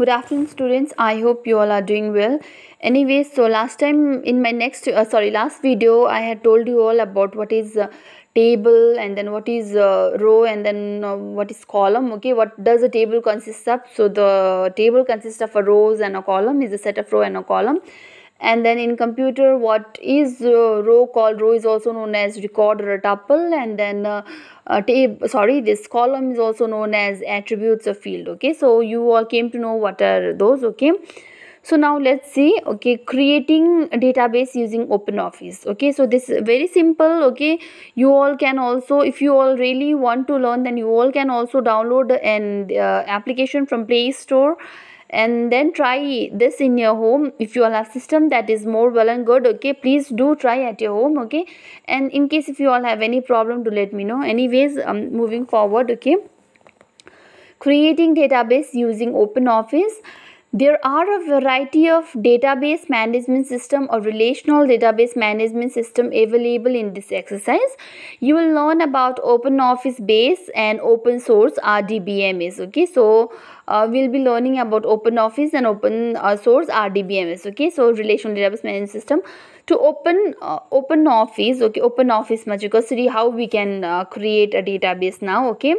good afternoon students i hope you all are doing well anyway so last time in my next uh, sorry last video i had told you all about what is uh, table and then what is uh, row and then uh, what is column okay what does a table consist of so the table consists of a rows and a column is a set of row and a column and then in computer what is uh, row called row is also known as record or tuple and then uh, uh, table sorry this column is also known as attributes of field okay so you all came to know what are those okay so now let's see okay creating database using open office okay so this is very simple okay you all can also if you all really want to learn then you all can also download an uh, application from play store and then try this in your home if you all have system that is more well and good okay please do try at your home okay and in case if you all have any problem do let me know anyways um, moving forward okay creating database using open office there are a variety of database management system or relational database management system available in this exercise. You will learn about open office base and open source RDBMS. Okay, so uh, we'll be learning about open office and open uh, source RDBMS. Okay, so relational database management system to open uh, open office. Okay, open office magic how we can uh, create a database now. Okay,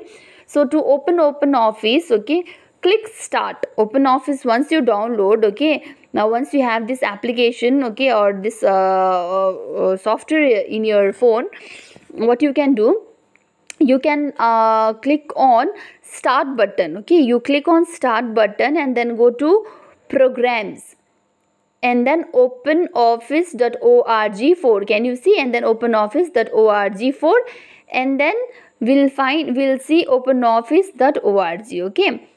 so to open open office. Okay click start open office once you download okay now once you have this application okay or this uh, uh, uh, software in your phone what you can do you can uh, click on start button okay you click on start button and then go to programs and then openoffice.org four. can you see and then openoffice.org four, and then we'll find we'll see openoffice.org okay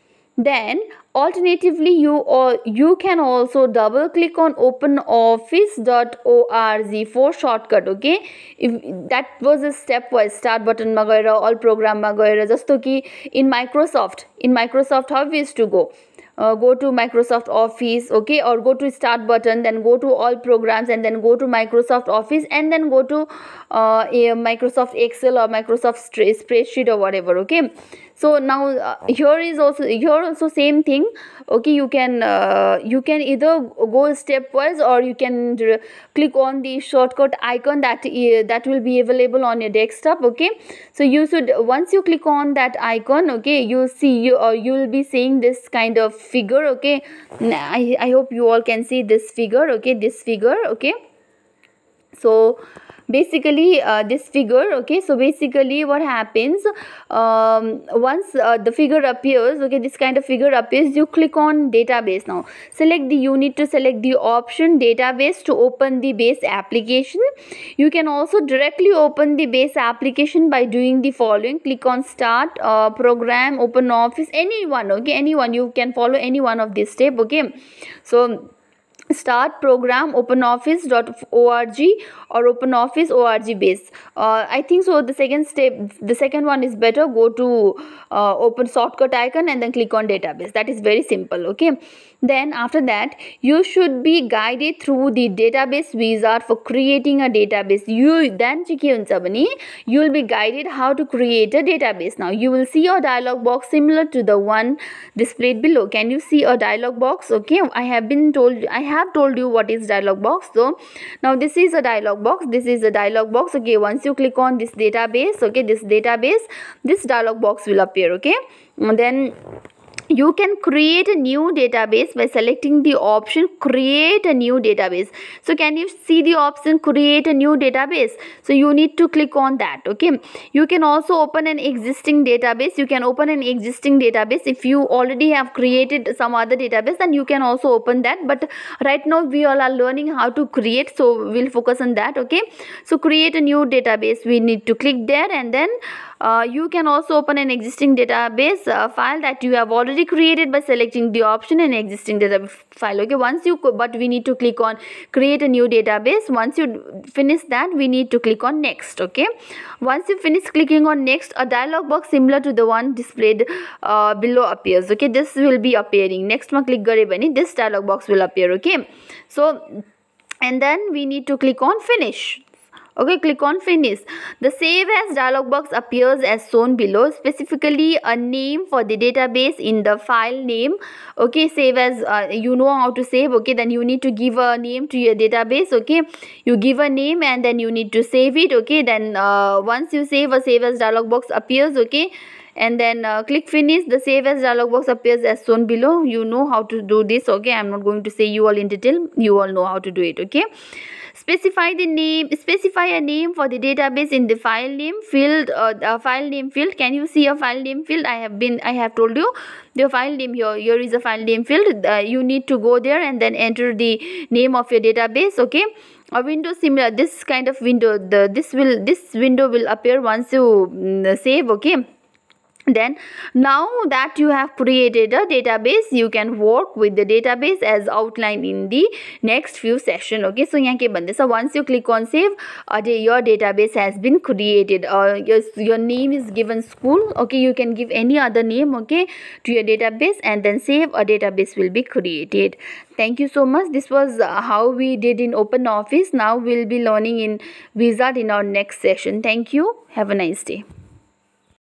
then alternatively you or you can also double click on openoffice.org for shortcut okay if that was a step wise start button magaira, all program magaira. Just to ki in microsoft in microsoft how we to go uh, go to Microsoft Office okay or go to start button then go to all programs and then go to Microsoft Office and then go to uh, Microsoft Excel or Microsoft spreadsheet or whatever okay so now uh, here is also here also same thing okay you can uh, you can either go stepwise or you can click on the shortcut icon that uh, that will be available on your desktop okay so you should once you click on that icon okay you see you or uh, you will be seeing this kind of figure okay i i hope you all can see this figure okay this figure okay so basically uh, this figure okay so basically what happens um, once uh, the figure appears okay this kind of figure appears you click on database now select the you need to select the option database to open the base application you can also directly open the base application by doing the following click on start uh, program open office anyone okay anyone you can follow any one of these step okay so start program openoffice.org or openoffice.org base uh, i think so the second step the second one is better go to uh, open shortcut icon and then click on database that is very simple okay then after that you should be guided through the database wizard for creating a database you then you will be guided how to create a database now you will see your dialog box similar to the one displayed below can you see a dialog box okay i have been told i have have told you what is dialog box so now this is a dialog box this is a dialog box okay once you click on this database okay this database this dialog box will appear okay and then you can create a new database by selecting the option create a new database so can you see the option create a new database so you need to click on that okay you can also open an existing database you can open an existing database if you already have created some other database then you can also open that but right now we all are learning how to create so we'll focus on that okay so create a new database we need to click there and then uh, you can also open an existing database uh, file that you have already created by selecting the option in existing database file okay once you but we need to click on create a new database once you finish that we need to click on next okay once you finish clicking on next a dialog box similar to the one displayed uh, below appears okay this will be appearing next ma click gare bhane this dialog box will appear okay so and then we need to click on finish okay click on finish the save as dialog box appears as shown below specifically a name for the database in the file name okay save as uh, you know how to save okay then you need to give a name to your database okay you give a name and then you need to save it okay then uh, once you save a save as dialog box appears okay and then uh, click finish the save as dialog box appears as shown below you know how to do this okay i'm not going to say you all in detail you all know how to do it okay specify the name specify a name for the database in the file name field uh, uh, file name field can you see a file name field i have been i have told you the file name here here is a file name field uh, you need to go there and then enter the name of your database okay a window similar this kind of window the this will this window will appear once you mm, save okay then now that you have created a database you can work with the database as outlined in the next few session okay so यहाँ के so once you click on save your database has been created or uh, your, your name is given school okay you can give any other name okay to your database and then save a database will be created thank you so much this was uh, how we did in open office now we'll be learning in wizard in our next session thank you have a nice day